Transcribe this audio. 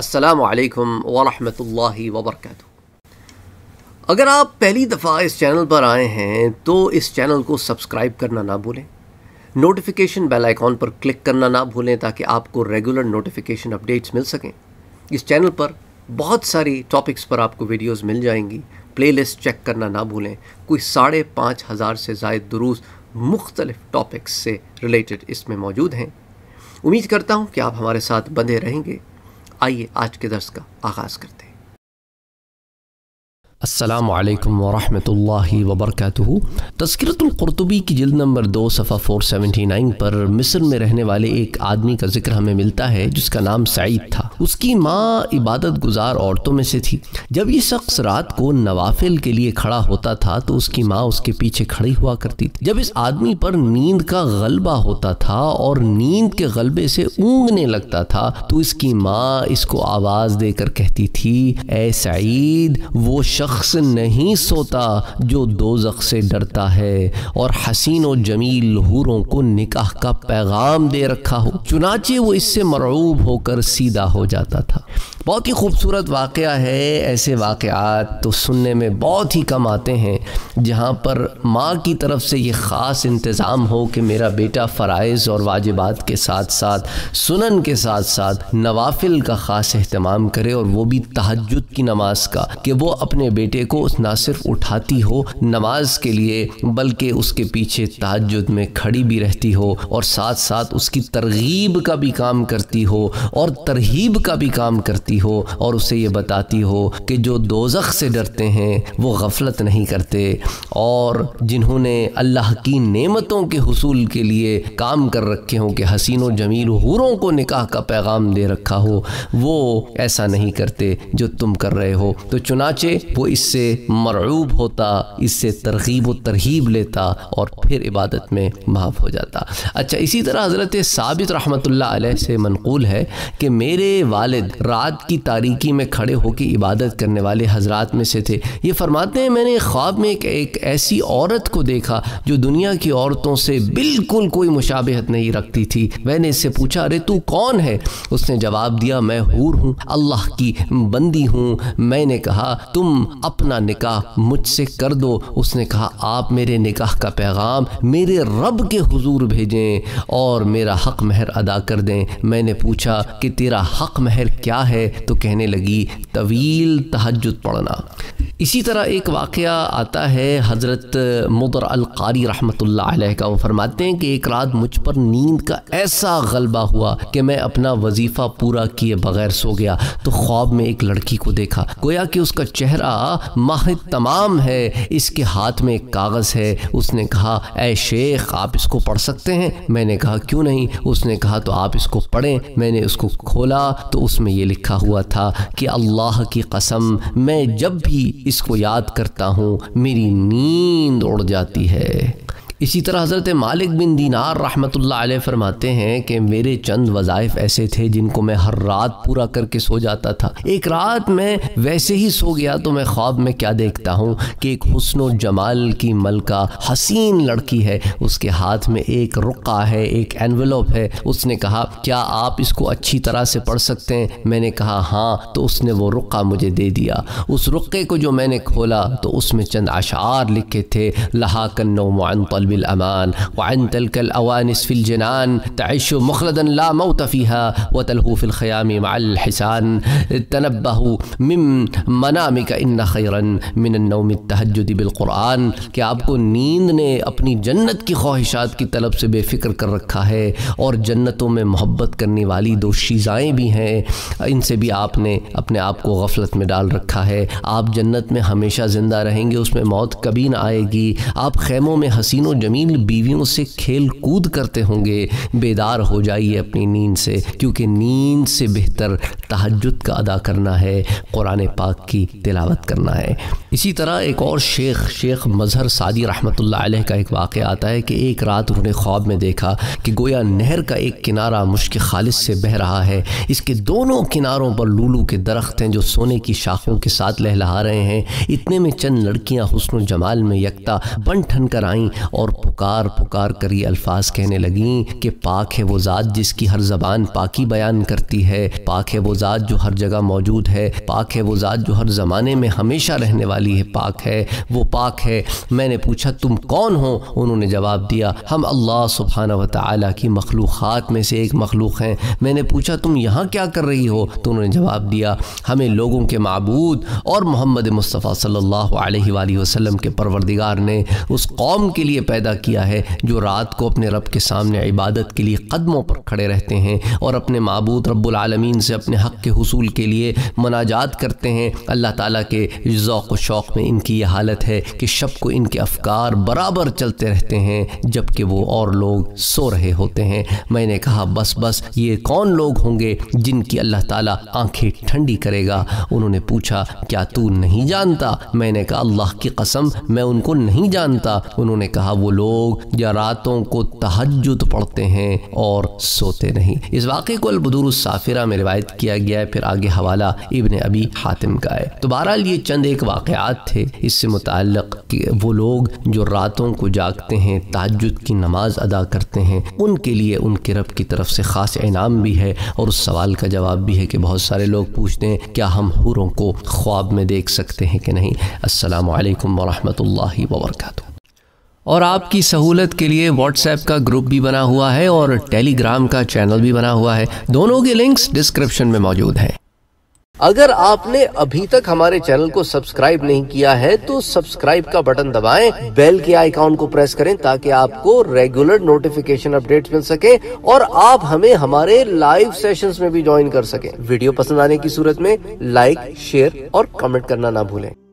السلام علیکم ورحمۃ اللہ وبرکاتہ اگر آپ پہلی دفعہ اس چینل پر آئے ہیں تو اس چینل کو سبسکرائب کرنا نہ بھولیں نوٹیفیکیشن بیل آئیکن پر کلک کرنا نہ بھولیں تاکہ آپ کو ریگولر نوٹیفیکیشن اپڈیٹس مل سکیں اس چینل پر بہت ساری ٹاپکس پر آپ کو ویڈیوز مل جائیں گی پلے لسٹ چیک کرنا نہ بھولیں کوئی ساڑھے پانچ ہزار سے زائد دروس مختلف ٹاپکس سے ریلیٹڈ اس میں موجود ہیں امید کرتا ہوں کہ آپ ہمارے ساتھ بندھے رہیں گے آئیے آج کے درس کا آغاز کرتے ہیں السلام علیکم ورحمۃ اللہ وبرکاتہ تذکرت القرطبی کی جلد نمبر دو صفحہ فور سیونٹی نائن پر مصر میں رہنے والے ایک آدمی کا ذکر ہمیں ملتا ہے جس کا نام سعید تھا اس کی ماں عبادت گزار عورتوں میں سے تھی جب یہ شخص رات کو نوافل کے لیے کھڑا ہوتا تھا تو اس کی ماں اس کے پیچھے کھڑی ہوا کرتی تھی جب اس آدمی پر نیند کا غلبہ ہوتا تھا اور نیند کے غلبے سے اونگنے لگتا تھا تو اس کی ماں اس کو آواز دے کر کہتی تھی اے سعید وہ شخص شخص نہیں سوتا جو دو سے ڈرتا ہے اور حسین و جمیل لہوروں کو نکاح کا پیغام دے رکھا ہو چنانچہ وہ اس سے مرعوب ہو کر سیدھا ہو جاتا تھا بہت ہی خوبصورت واقعہ ہے ایسے واقعات تو سننے میں بہت ہی کم آتے ہیں جہاں پر ماں کی طرف سے یہ خاص انتظام ہو کہ میرا بیٹا فرائض اور واجبات کے ساتھ ساتھ سنن کے ساتھ ساتھ نوافل کا خاص اہتمام کرے اور وہ بھی تہجد کی نماز کا کہ وہ اپنے بیٹے بیٹے کو نہ صرف اٹھاتی ہو نماز کے لیے بلکہ اس کے پیچھے تاجد میں کھڑی بھی رہتی ہو اور ساتھ ساتھ اس کی ترغیب کا بھی کام کرتی ہو اور ترہیب کا بھی کام کرتی ہو اور اسے یہ بتاتی ہو کہ جو دوزخ سے ڈرتے ہیں وہ غفلت نہیں کرتے اور جنہوں نے اللہ کی نعمتوں کے حصول کے لیے کام کر رکھے ہوں کہ حسین و جمیل حوروں کو نکاح کا پیغام دے رکھا ہو وہ ایسا نہیں کرتے جو تم کر رہے ہو تو چنانچہ وہ اس سے مرعوب ہوتا اس سے ترغیب و ترہیب لیتا اور پھر عبادت میں باپ ہو جاتا اچھا اسی طرح حضرت ثابت رحمت اللہ علیہ سے منقول ہے کہ میرے والد رات کی تاریکی میں کھڑے ہو کے عبادت کرنے والے حضرات میں سے تھے یہ فرماتے ہیں میں نے خواب میں ایک ایسی عورت کو دیکھا جو دنیا کی عورتوں سے بالکل کوئی مشابہت نہیں رکھتی تھی میں نے اس سے پوچھا ارے تو کون ہے اس نے جواب دیا میں حور ہوں اللہ کی بندی ہوں میں نے کہا تم اپنا نکاح مجھ سے کر دو اس نے کہا آپ میرے نکاح کا پیغام میرے رب کے حضور بھیجیں اور میرا حق مہر ادا کر دیں میں نے پوچھا کہ تیرا حق مہر کیا ہے تو کہنے لگی طویل تہجد پڑھنا اسی طرح ایک واقعہ آتا ہے حضرت مدر القاری رحمۃ اللہ علیہ کا وہ فرماتے ہیں کہ ایک رات مجھ پر نیند کا ایسا غلبہ ہوا کہ میں اپنا وظیفہ پورا کیے بغیر سو گیا تو خواب میں ایک لڑکی کو دیکھا گویا کہ اس کا چہرہ ماہ تمام ہے اس کے ہاتھ میں ایک کاغذ ہے اس نے کہا اے شیخ آپ اس کو پڑھ سکتے ہیں میں نے کہا کیوں نہیں اس نے کہا تو آپ اس کو پڑھیں میں نے اس کو کھولا تو اس میں یہ لکھا ہوا تھا کہ اللہ کی قسم میں جب بھی اس کو یاد کرتا ہوں میری نیند اڑ جاتی ہے اسی طرح حضرت مالک بن دینار رحمۃ اللہ علیہ فرماتے ہیں کہ میرے چند وظائف ایسے تھے جن کو میں ہر رات پورا کر کے سو جاتا تھا ایک رات میں ویسے ہی سو گیا تو میں خواب میں کیا دیکھتا ہوں کہ ایک حسن و جمال کی ملکہ حسین لڑکی ہے اس کے ہاتھ میں ایک رقعہ ہے ایک انولوپ ہے اس نے کہا کیا آپ اس کو اچھی طرح سے پڑھ سکتے ہیں میں نے کہا ہاں تو اس نے وہ رقعہ مجھے دے دیا اس رقعے کو جو میں نے کھولا تو اس میں چند اشعار لکھے تھے لہا کن طلب بالأمان وعن تلك الأوانس في الجنان تعيش مخلدا لا موت فيها وتلهو في الخيام مع الحسان تنبه من منامك إن خيرا من النوم التهجد بالقرآن کیا آپ کو نیند نے اپنی جنت کی خواہشات کی طلب سے بے فکر کر رکھا ہے اور جنتوں میں محبت کرنے والی دو شیزائیں بھی ہیں ان سے بھی آپ نے اپنے آپ کو غفلت میں ڈال رکھا ہے آپ جنت میں ہمیشہ زندہ رہیں گے اس میں موت کبھی نہ آئے گی آپ خیموں میں حسین و جمیل بیویوں سے کھیل کود کرتے ہوں گے بیدار ہو جائیے اپنی نیند سے کیونکہ نیند سے بہتر تہجد کا ادا کرنا ہے قرآن پاک کی تلاوت کرنا ہے اسی طرح ایک اور شیخ شیخ مظہر سعدی رحمۃ اللہ علیہ کا ایک واقعہ آتا ہے کہ ایک رات انہوں نے خواب میں دیکھا کہ گویا نہر کا ایک کنارہ مشک خالص سے بہ رہا ہے اس کے دونوں کناروں پر لولو کے درخت ہیں جو سونے کی شاخوں کے ساتھ لہلہا رہے ہیں اتنے میں چند لڑکیاں حسن و جمال میں یکتا بن ٹھن کر آئیں اور اور پکار پکار کر یہ الفاظ کہنے لگیں کہ پاک ہے وہ ذات جس کی ہر زبان پاکی بیان کرتی ہے پاک ہے وہ ذات جو ہر جگہ موجود ہے پاک ہے وہ ذات جو ہر زمانے میں ہمیشہ رہنے والی ہے پاک ہے وہ پاک ہے میں نے پوچھا تم کون ہو انہوں نے جواب دیا ہم اللہ سبحانہ و تعالیٰ کی مخلوقات میں سے ایک مخلوق ہیں میں نے پوچھا تم یہاں کیا کر رہی ہو تو انہوں نے جواب دیا ہمیں لوگوں کے معبود اور محمد مصطفیٰ صلی اللہ علیہ وآلہ وسلم کے پروردگار نے اس قوم کے لیے پیدا پیدا کیا ہے جو رات کو اپنے رب کے سامنے عبادت کے لیے قدموں پر کھڑے رہتے ہیں اور اپنے معبود رب العالمین سے اپنے حق کے حصول کے لیے مناجات کرتے ہیں اللہ تعالیٰ کے ذوق و شوق میں ان کی یہ حالت ہے کہ شب کو ان کے افکار برابر چلتے رہتے ہیں جب کہ وہ اور لوگ سو رہے ہوتے ہیں میں نے کہا بس بس یہ کون لوگ ہوں گے جن کی اللہ تعالیٰ آنکھیں ٹھنڈی کرے گا انہوں نے پوچھا کیا تو نہیں جانتا میں نے کہا اللہ کی قسم میں ان کو نہیں جانتا انہوں نے کہا وہ وہ لوگ یا راتوں کو تحجد پڑھتے ہیں اور سوتے نہیں اس واقعے کو البدور السافرہ میں روایت کیا گیا ہے پھر آگے حوالہ ابن ابی حاتم کا ہے تو بہرحال یہ چند ایک واقعات تھے اس سے متعلق کہ وہ لوگ جو راتوں کو جاگتے ہیں تحجد کی نماز ادا کرتے ہیں ان کے لیے ان کے رب کی طرف سے خاص انعام بھی ہے اور اس سوال کا جواب بھی ہے کہ بہت سارے لوگ پوچھتے ہیں کیا ہم حوروں کو خواب میں دیکھ سکتے ہیں کہ نہیں السلام علیکم ورحمۃ اللہ وبرکاتہ اور آپ کی سہولت کے لیے واٹس ایپ کا گروپ بھی بنا ہوا ہے اور ٹیلی گرام کا چینل بھی بنا ہوا ہے دونوں کے لنکس ڈسکرپشن میں موجود ہیں اگر آپ نے ابھی تک ہمارے چینل کو سبسکرائب نہیں کیا ہے تو سبسکرائب کا بٹن دبائیں بیل کے آئیکن کو پریس کریں تاکہ آپ کو ریگولر نوٹیفیکیشن اپڈیٹس مل سکے اور آپ ہمیں ہمارے لائیو سیشنز میں بھی جوائن کر سکیں ویڈیو پسند آنے کی صورت میں لائک شیئر اور کمنٹ کرنا نہ بھولیں